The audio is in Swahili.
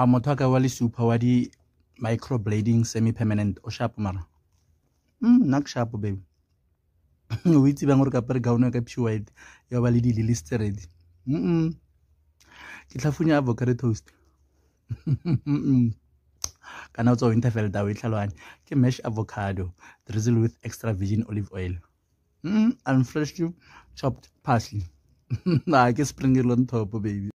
a motho a ka wa le super wa di-microblading semi-permanent o sharp mara mm, nna ke sharp baby o itse bang gore kapere gaono ya ka pure ya ba le di-lilis tseredi mm ke tlhafunya avocado toast kana o tswa winterfeld a o e tlhaloganye ke mash avocado drizzle with extra virgin olive oil mm, and freshly chopped parsley a ke springle on top baby